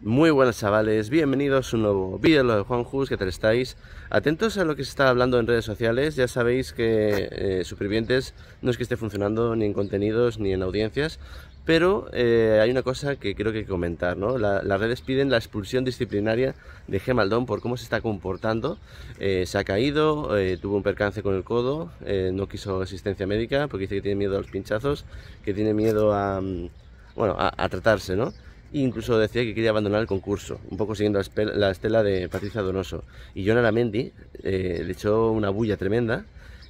Muy buenas chavales, bienvenidos a un nuevo vídeo de Juan Hus, ¿qué tal estáis? Atentos a lo que se está hablando en redes sociales, ya sabéis que eh, Supervivientes no es que esté funcionando ni en contenidos ni en audiencias, pero eh, hay una cosa que creo que comentar, ¿no? las redes piden la expulsión disciplinaria de Gemaldón por cómo se está comportando. Eh, se ha caído, eh, tuvo un percance con el codo, no quiso asistencia médica porque dice que tiene miedo a los pinchazos, que tiene miedo a, mm, bueno, a tratarse, ¿no? incluso decía que quería abandonar el concurso, un poco siguiendo la estela de Patricia Donoso. Y Jonara Mendy eh, le echó una bulla tremenda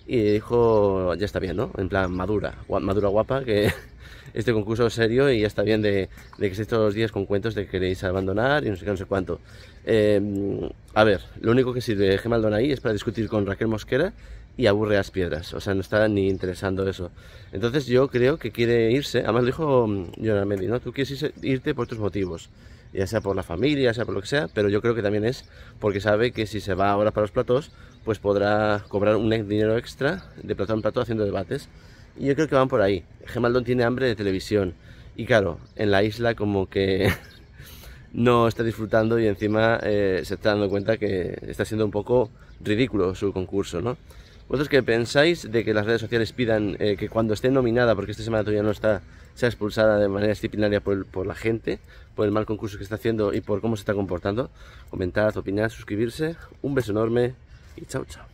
y dijo, ya está bien, ¿no? En plan, madura, madura guapa, que este concurso es serio y ya está bien de, de que estéis todos los días con cuentos de que queréis abandonar y no sé qué, no sé cuánto. Em, a ver, lo único que sirve Gemaldona ahí es para discutir con Raquel Mosquera y aburre las piedras, o sea, no está ni interesando eso. Entonces yo creo que quiere irse, además lo dijo mm, Jonah ¿no? Tú quieres irte por tus motivos, ya sea por la familia, ya sea por lo que sea, pero yo creo que también es porque sabe que si se va ahora para los platos, pues podrá cobrar un dinero extra de plato en plato haciendo debates. Y yo creo que van por ahí. Gemaldón tiene hambre de televisión. Y claro, en la isla como que no está disfrutando y encima eh, se está dando cuenta que está siendo un poco ridículo su concurso, ¿no? ¿Vosotros qué pensáis de que las redes sociales pidan eh, que cuando esté nominada, porque esta semana todavía no está, sea expulsada de manera disciplinaria por, por, la gente, por el mal concurso que está haciendo y por cómo se está comportando? Comentad, opinad, suscribirse. Un beso enorme y chao, chao.